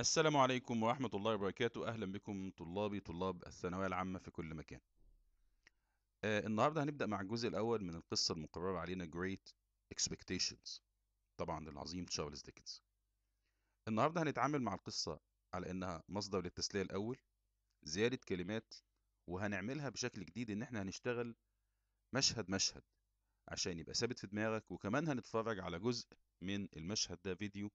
السلام عليكم ورحمة الله وبركاته أهلا بكم طلابي طلاب الثانوية العامة في كل مكان آه النهاردة هنبدأ مع الجزء الأول من القصة المقررة علينا Great Expectations طبعا للعظيم تشارلز ديكنز النهاردة هنتعامل مع القصة على إنها مصدر للتسلية الأول زيادة كلمات وهنعملها بشكل جديد إن إحنا هنشتغل مشهد مشهد عشان يبقى ثابت في دماغك وكمان هنتفرج على جزء من المشهد ده فيديو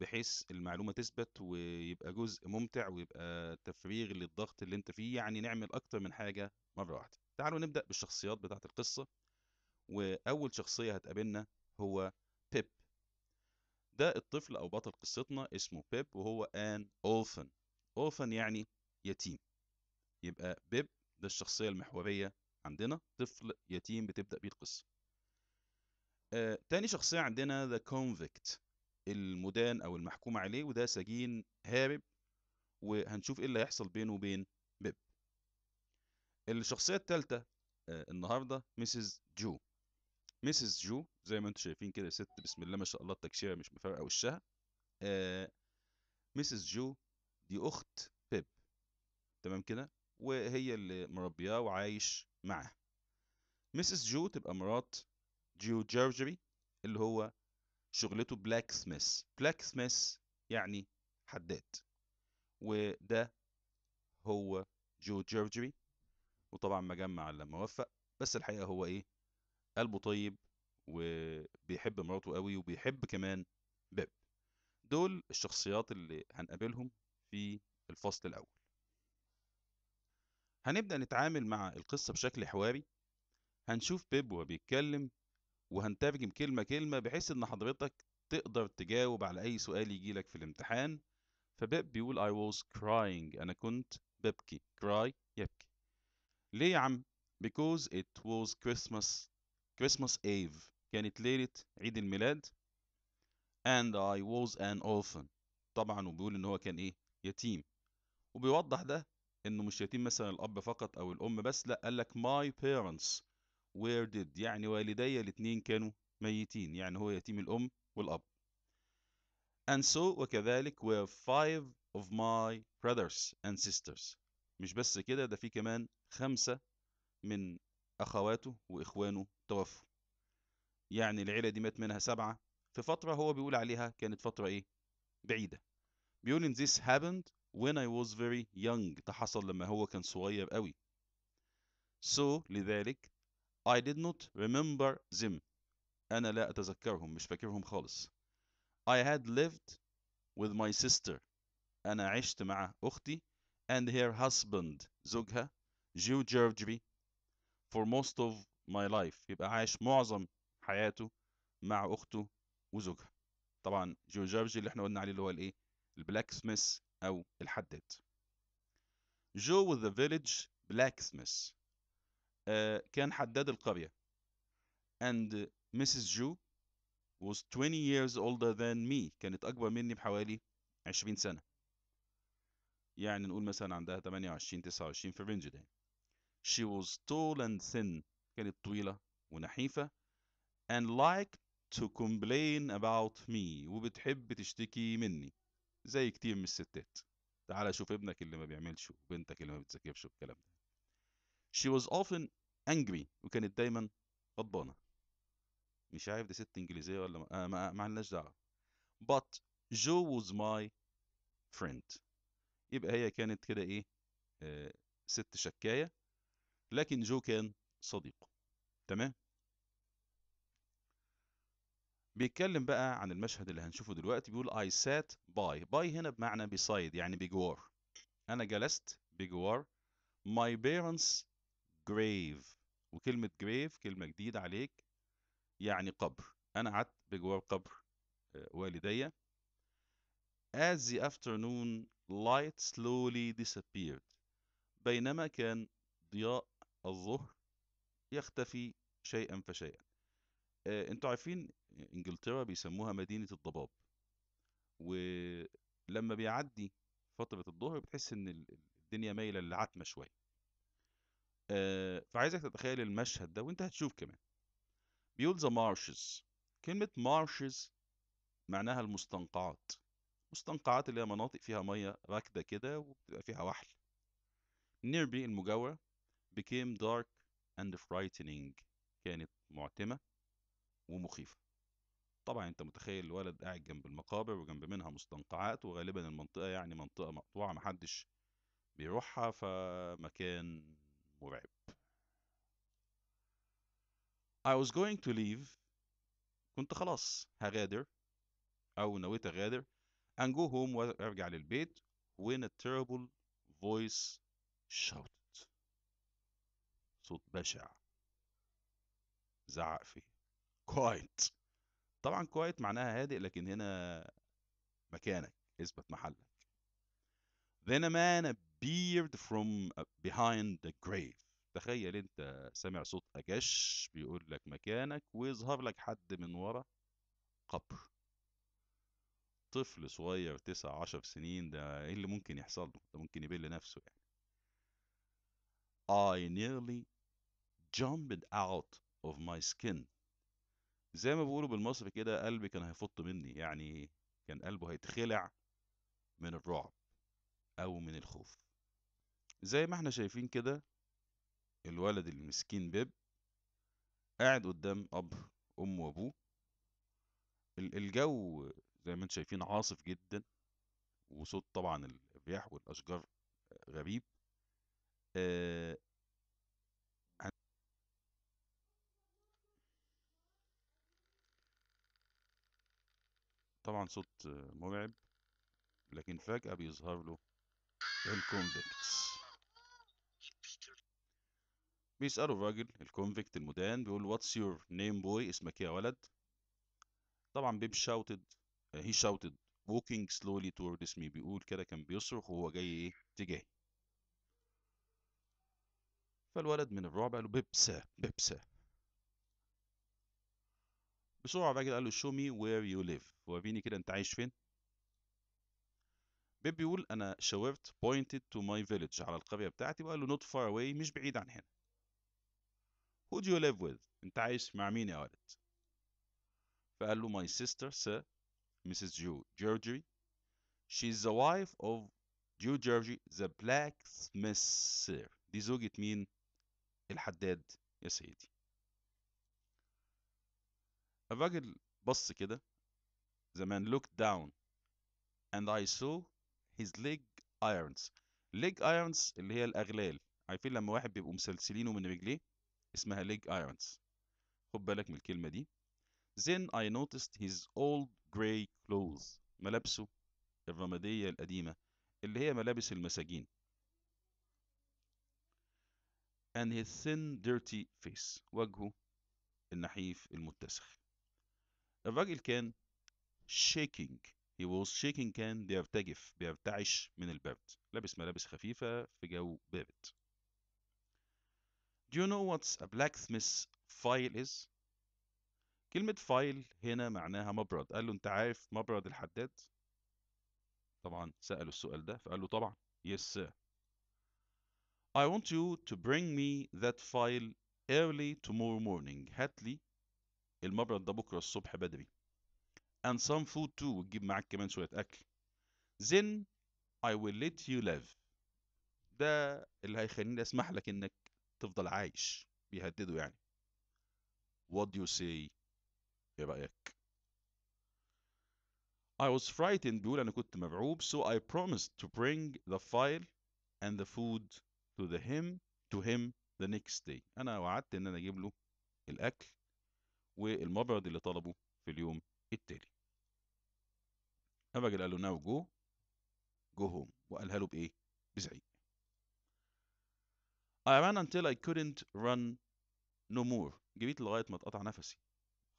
بحيث المعلومه تثبت ويبقى جزء ممتع ويبقى تفريغ للضغط اللي انت فيه يعني نعمل اكتر من حاجه مره واحده تعالوا نبدا بالشخصيات بتاعه القصه واول شخصيه هتقابلنا هو بيب ده الطفل او بطل قصتنا اسمه بيب وهو ان اوفن اوفن يعني يتيم يبقى بيب ده الشخصيه المحوريه عندنا طفل يتيم بتبدا بيه القصه آه، تاني شخصية عندنا ذا كونفكت المدان او المحكوم عليه وده سجين هارب وهنشوف ايه اللي هيحصل بينه وبين بيب الشخصيه الثالثه آه، النهارده ميسز جو ميسز جو زي ما انتم شايفين كده ست بسم الله ما شاء الله التكشيره مش مفارقه وشها آه، ميسز جو دي اخت بيب تمام كده وهي اللي مربياه وعايش معاه ميسز جو تبقى مرات جيو جارجري اللي هو شغلته بلاك سميث بلاك سميث يعني حداد وده هو جو جورجري وطبعا مجمع لما وفق بس الحقيقه هو ايه قلبه طيب وبيحب مراته قوي وبيحب كمان بيب دول الشخصيات اللي هنقابلهم في الفصل الاول هنبدا نتعامل مع القصه بشكل حواري هنشوف بيب وهو بيتكلم وهنترجم كلمة كلمة بحيث إن حضرتك تقدر تجاوب على أي سؤال يجي لك في الامتحان فباب بيقول I was crying أنا كنت ببكي cry يبكي ليه يا عم؟ because it was Christmas Christmas Eve كانت ليلة عيد الميلاد and I was an orphan طبعا وبيقول إن هو كان إيه؟ يتيم وبيوضح ده إنه مش يتيم مثلا الأب فقط أو الأم بس لأ قال لك my parents وير ديد يعني والدي الاثنين كانوا ميتين يعني هو يتيم الأم والأب and so وكذلك were five of my brothers and sisters مش بس كده ده في كمان خمسة من أخواته وإخوانه توفوا يعني العيلة دي مات منها سبعة في فترة هو بيقول عليها كانت فترة إيه بعيدة بيقول إن this happened when I was very young ده حصل لما هو كان صغير قوي so لذلك I did not remember them أنا لا أتذكرهم مش فاكرهم خالص I had lived with my sister أنا عشت مع أختي and her husband زوجها جو جيرجبي for most of my life يبقى عايش معظم حياته مع أخته وزوجها طبعا جو جيرجي اللي احنا قلنا عليه اللي هو الايه البلاك سميث أو الحداد جو with the village blacksmith آه، كان حداد القرية and Mrs. Jew was 20 years older than me كانت أكبر مني بحوالي 20 سنة يعني نقول مثلا عندها 28 29 في الرينج ده she was tall and thin كانت طويلة ونحيفة and liked to complain about me وبتحب تشتكي مني زي كتير من الستات تعالى شوف ابنك اللي ما بيعملش وبنتك اللي ما بتذاكرش والكلام ده She was often angry وكانت دايما غضبانة مش عارف دي ست انجليزية ولا ما, آه، ما, عندناش دعوة but Joe was my friend يبقى هي كانت كده ايه آه، ست شكاية لكن جو كان صديقه تمام بيتكلم بقى عن المشهد اللي هنشوفه دلوقتي بيقول I sat by by هنا بمعنى beside يعني بجوار أنا جلست بجوار my parents جريف وكلمة جريف كلمة جديدة عليك يعني قبر أنا قعدت بجوار قبر آه، والدي As the afternoon light slowly disappeared بينما كان ضياء الظهر يختفي شيئا فشيئا آه، انتوا عارفين انجلترا بيسموها مدينة الضباب ولما بيعدي فترة الظهر بتحس ان الدنيا مايلة للعتمة شوية آه، فعايزك تتخيل المشهد ده وانت هتشوف كمان بيقول ذا مارشز كلمة مارشز معناها المستنقعات مستنقعات اللي هي مناطق فيها مية راكدة كده وبتبقى فيها وحل نيربي المجاورة became dark and frightening كانت معتمة ومخيفة طبعا انت متخيل الولد قاعد جنب المقابر وجنب منها مستنقعات وغالبا المنطقة يعني منطقة مقطوعة محدش بيروحها فمكان I was going to leave كنت خلاص هغادر أو نويت أغادر and go home وأرجع للبيت when a terrible voice shouted صوت بشع زعق فيه quiet طبعا quiet معناها هادئ لكن هنا مكانك اثبت محلك Then a man appeared from behind the grave تخيل انت سامع صوت اجش بيقول لك مكانك ويظهر لك حد من ورا قبر طفل صغير تسع عشر سنين ده ايه اللي ممكن يحصل له ده ممكن يبل نفسه يعني I nearly jumped out of my skin زي ما بيقولوا بالمصري كده قلبي كان هيفط مني يعني كان قلبه هيتخلع من الرعب او من الخوف زي ما احنا شايفين كده الولد المسكين بيب قاعد قدام أب أمه وأبوه الجو زي ما انتم شايفين عاصف جدا وصوت طبعا الرياح والأشجار غريب طبعا صوت مرعب لكن فجأة بيظهر له الكونفكتس بيسألوا الراجل الكونفكت المدان بيقول واتس يور نيم بوي اسمك إيه يا ولد طبعا بيب شاوتد هي شاوتد ووكينج سلولي towards مي بيقول كده كان بيصرخ وهو جاي ايه اتجاهي فالولد من الرعب قال له بيبسا بيبسا بسرعة الراجل قال له شو مي وير يو ليف وريني كده انت عايش فين بيب بيقول انا شاورت pointed تو ماي فيليج على القرية بتاعتي وقال له نوت فار اواي مش بعيد عن هنا Who do you live with? أنت عايش مع مين يا ولد؟ فقال له My sister sir, Mrs. Jew Georgie She is the wife of Jew Georgie the blacksmith sir دي زوجة مين؟ الحداد يا سيدي الراجل بص كده The man looked down and I saw his leg irons leg irons اللي هي الأغلال عارفين لما واحد بيبقوا مسلسلينه من رجليه اسمها ليج ايرونز خد بالك من الكلمة دي Then I noticed his old gray clothes ملابسه الرمادية القديمة اللي هي ملابس المساجين and his thin dirty face وجهه النحيف المتسخ الراجل كان shaking he was shaking كان بيرتجف بيرتعش من البرد لابس ملابس خفيفة في جو بارد Do you know what a blacksmith's file is؟ كلمة file هنا معناها مبرد قال له أنت عارف مبرد الحداد؟ طبعا سأله السؤال ده فقال له طبعا yes sir I want you to bring me that file early tomorrow morning هات لي المبرد ده بكرة الصبح بدري and some food too وتجيب معاك كمان شوية أكل then I will let you live ده اللي هيخليني أسمح لك إنك تفضل عايش بيهدده يعني what do you say ايه رأيك I was frightened بيقول أنا كنت مبعوب so I promised to bring the file and the food to the him to him the next day أنا وعدت إن أنا أجيب له الأكل والمبعد اللي طلبه في اليوم التالي الراجل قال له now go go home وقالها له بإيه؟ بزعيق I ran until I couldn't run no more جريت لغاية ما اتقطع نفسي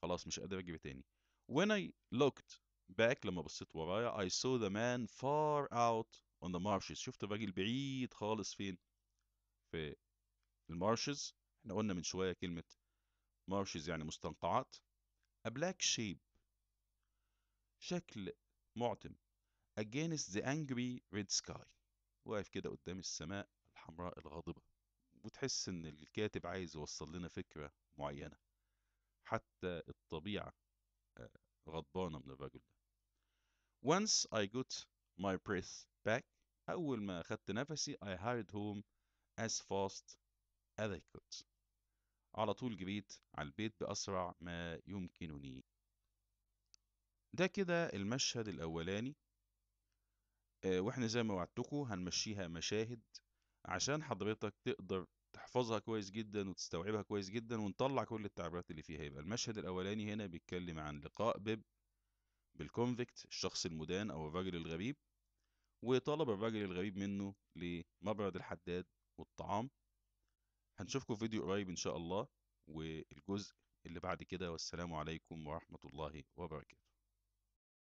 خلاص مش قادر أجري تاني When I looked back لما بصيت ورايا I saw the man far out on the marshes شفت الراجل بعيد خالص فين في المارشز احنا قلنا من شوية كلمة مارشز يعني مستنقعات a black shape شكل معتم against the angry red sky واقف كده قدام السماء الحمراء الغاضبة وتحس إن الكاتب عايز يوصل لنا فكرة معينة حتى الطبيعة آه، غضبانة من الرجل ده once I got my breath back أول ما أخدت نفسي I hurried home as fast as I could على طول جريت على البيت بأسرع ما يمكنني ده كده المشهد الأولاني آه، واحنا زي ما وعدتكم هنمشيها مشاهد عشان حضرتك تقدر تحفظها كويس جدًا وتستوعبها كويس جدًا ونطلّع كل التعبيرات اللي فيها، يبقى المشهد الأولاني هنا بيتكلم عن لقاء بيب بالكونفكت الشخص المدان أو الراجل الغريب، وطلب الراجل الغريب منه لمبرد الحداد والطعام. هنشوفكم في فيديو قريب إن شاء الله والجزء اللي بعد كده والسلام عليكم ورحمة الله وبركاته.